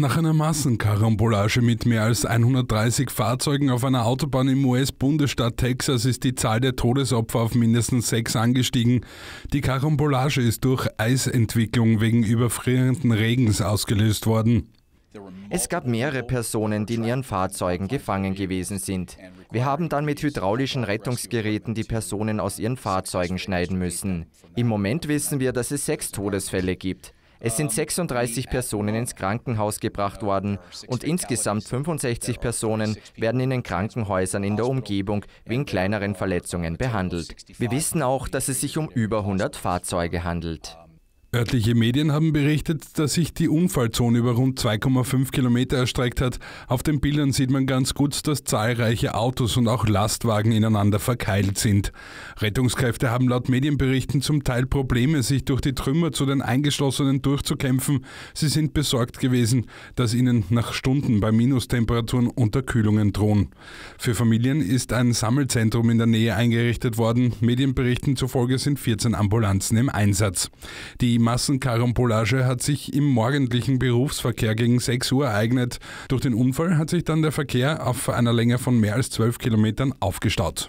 Nach einer Massenkarambolage mit mehr als 130 Fahrzeugen auf einer Autobahn im US-Bundesstaat Texas ist die Zahl der Todesopfer auf mindestens sechs angestiegen. Die Karambolage ist durch Eisentwicklung wegen überfrierenden Regens ausgelöst worden. Es gab mehrere Personen, die in ihren Fahrzeugen gefangen gewesen sind. Wir haben dann mit hydraulischen Rettungsgeräten die Personen aus ihren Fahrzeugen schneiden müssen. Im Moment wissen wir, dass es sechs Todesfälle gibt. Es sind 36 Personen ins Krankenhaus gebracht worden und insgesamt 65 Personen werden in den Krankenhäusern in der Umgebung wegen kleineren Verletzungen behandelt. Wir wissen auch, dass es sich um über 100 Fahrzeuge handelt. Örtliche Medien haben berichtet, dass sich die Unfallzone über rund 2,5 Kilometer erstreckt hat. Auf den Bildern sieht man ganz gut, dass zahlreiche Autos und auch Lastwagen ineinander verkeilt sind. Rettungskräfte haben laut Medienberichten zum Teil Probleme, sich durch die Trümmer zu den Eingeschlossenen durchzukämpfen. Sie sind besorgt gewesen, dass ihnen nach Stunden bei Minustemperaturen Unterkühlungen drohen. Für Familien ist ein Sammelzentrum in der Nähe eingerichtet worden. Medienberichten zufolge sind 14 Ambulanzen im Einsatz. Die die Massenkarambolage hat sich im morgendlichen Berufsverkehr gegen 6 Uhr ereignet. Durch den Unfall hat sich dann der Verkehr auf einer Länge von mehr als 12 Kilometern aufgestaut.